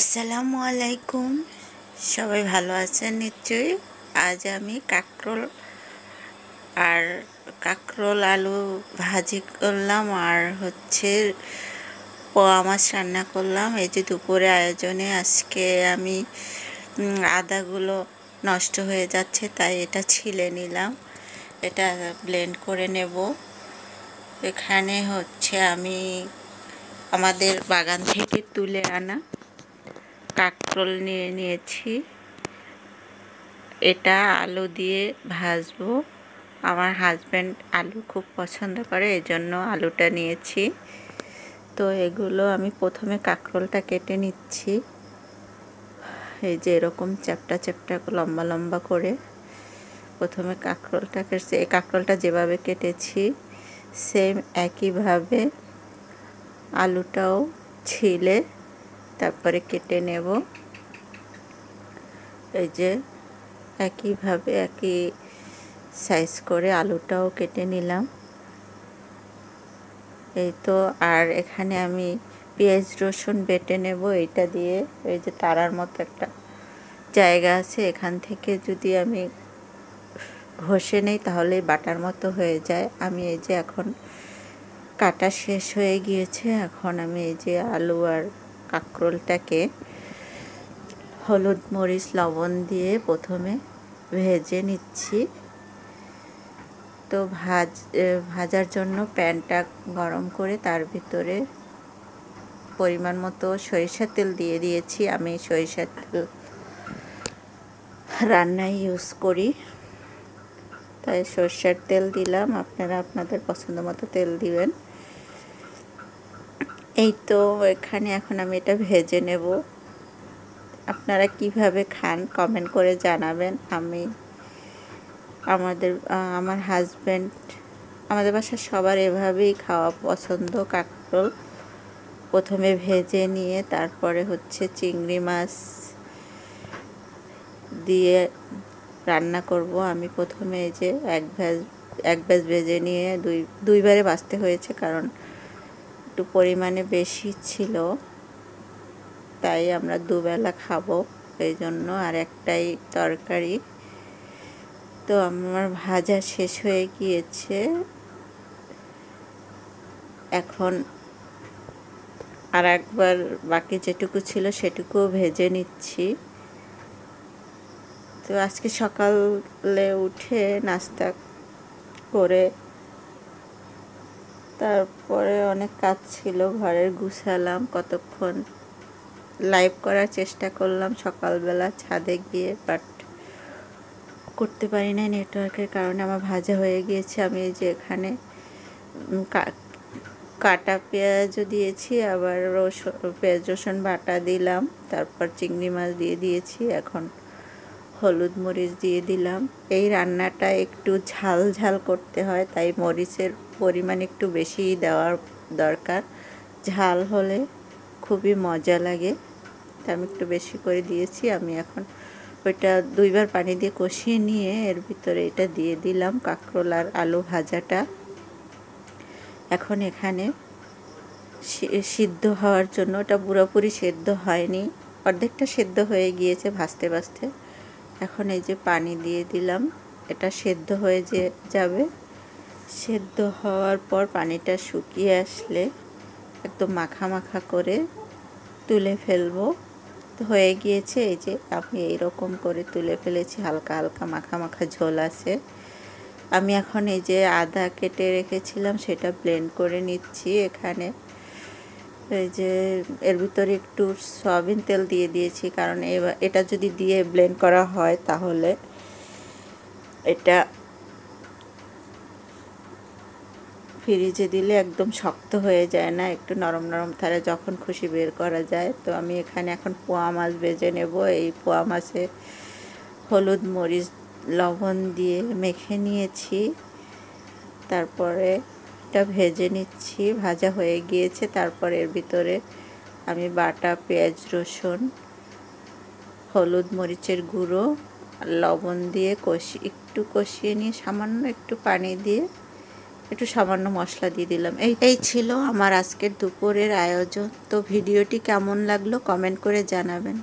আসসালামু আলাইকুম সবাই ভালো আছেন নিশ্চয়ই আজ আমি কাকরোল আর কাকরোল আলু ভাজি করলাম আর হচ্ছে ও আমার রান্না করলাম এই যে দুপুরে আয়োজনে আজকে আমি আদাগুলো নষ্ট হয়ে যাচ্ছে তাই এটা ছিলে নিলাম এটা ব্লেন্ড করে নেব এখানে হচ্ছে আমি আমাদের বাগান থেকে তুলে আনা কাকরোল নিয়ে নিয়েছি এটা আলু দিয়ে ভাজবো আমার হাজব্যান্ড আলু খুব পছন্দ করে এজন্য আলুটা নিয়েছি তো এগুলো আমি প্রথমে কাকরোলটা কেটে নিচ্ছি এই যে এরকম চ্যাপটা চ্যাপটা লম্বা লম্বা করে প্রথমে কাঁকরোলটা কেটেছি এই কাঁকরোলটা যেভাবে কেটেছি সেম একইভাবে আলুটাও ছিলে তারপরে কেটে নেব এই যে একইভাবে একই সাইজ করে আলুটাও কেটে নিলাম এই তো আর এখানে আমি পেঁয়াজ রসুন বেটে নেব এইটা দিয়ে এই যে তারার মতো একটা জায়গা আছে এখান থেকে যদি আমি ঘষে নেই তাহলে বাটার মতো হয়ে যায় আমি এই যে এখন কাটা শেষ হয়ে গিয়েছে এখন আমি এই যে আলু আর কাঁকরোলটাকে হলুদ মরিচ লবণ দিয়ে প্রথমে ভেজে নিচ্ছি তো ভাজ ভাজার জন্য প্যানটা গরম করে তার ভিতরে পরিমাণ মতো সরিষার তেল দিয়ে দিয়েছি আমি সরিষার তেল রান্নায় ইউজ করি তাই সরষের তেল দিলাম আপনারা আপনাদের পছন্দ মতো তেল দিবেন এই তো এখানে এখন আমি এটা ভেজে নেব আপনারা কিভাবে খান কমেন্ট করে জানাবেন আমি আমাদের আমার হাজব্যান্ড আমাদের বাসার সবার এভাবেই খাওয়া পছন্দ কাঁকরোল প্রথমে ভেজে নিয়ে তারপরে হচ্ছে চিংড়ি মাছ দিয়ে রান্না করব আমি প্রথমে এই যে এক ভ্যাজ এক ব্যাস ভেজে নিয়ে দুই দুইবারে বাঁচতে হয়েছে কারণ একটু পরিমাণে বেশি ছিল তাই আমরা দুবেলা খাবো এই জন্য আর একটাই তরকারি তো আমার ভাজা শেষ হয়ে গিয়েছে এখন আর একবার বাকি যেটুকু ছিল সেটুকুও ভেজে নিচ্ছি তো আজকে সকালে উঠে নাস্তা করে তারপরে অনেক কাজ ছিল ঘরের গুছালাম কতক্ষণ লাইভ করার চেষ্টা করলাম সকালবেলা ছাদে গিয়ে বাট করতে পারি নাই নেটওয়ার্কের কারণে আমার ভাজা হয়ে গিয়েছে আমি যে এখানে কাটা পেঁয়াজও দিয়েছি আবার রসুন পেঁয়াজ রসুন বাটা দিলাম তারপর চিংড়ি মাছ দিয়ে দিয়েছি এখন হলুদ মরিচ দিয়ে দিলাম এই রান্নাটা একটু ঝাল ঝাল করতে হয় তাই মরিচের পরিমাণ একটু বেশি দেওয়ার দরকার ঝাল হলে খুবই মজা লাগে তা আমি একটু বেশি করে দিয়েছি আমি এখন ওইটা দুইবার পানি দিয়ে কষিয়ে নিয়ে এর ভিতরে এটা দিয়ে দিলাম কাঁকরোল আর আলু ভাজাটা এখন এখানে সিদ্ধ হওয়ার জন্য ওটা পুরোপুরি সেদ্ধ হয়নি অর্ধেকটা সেদ্ধ হয়ে গিয়েছে ভাজতে ভাজতে এখন এই যে পানি দিয়ে দিলাম এটা সেদ্ধ হয়ে যে যাবে সেদ্ধ হওয়ার পর পানিটা শুকিয়ে আসলে একদম মাখা মাখা করে তুলে ফেলবো তো হয়ে গিয়েছে এই যে আমি এইরকম করে তুলে ফেলেছি হালকা হালকা মাখা মাখা ঝোল আছে আমি এখন এই যে আদা কেটে রেখেছিলাম সেটা ব্লেন্ড করে নিচ্ছি এখানে এই যে এর ভিতরে একটু সয়াবিন তেল দিয়ে দিয়েছি কারণ এটা যদি দিয়ে ব্লেন্ড করা হয় তাহলে এটা ফ্রিজে দিলে একদম শক্ত হয়ে যায় না একটু নরম নরম থাকে যখন খুশি বের করা যায় তো আমি এখানে এখন পোয়া মাছ বেজে নেব এই পোয়া মাছে হলুদ মরিচ লবণ দিয়ে মেখে নিয়েছি তারপরে এটা ভেজে নিচ্ছি ভাজা হয়ে গিয়েছে তারপর এর ভিতরে আমি বাটা পেঁয়াজ রসুন হলুদ মরিচের গুঁড়ো লবণ দিয়ে কষি একটু কষিয়ে নিয়ে সামান্য একটু পানি দিয়ে একটু সামান্য মশলা দিয়ে দিলাম এই এই ছিল আমার আজকের দুপুরের আয়োজন তো ভিডিওটি কেমন লাগলো কমেন্ট করে জানাবেন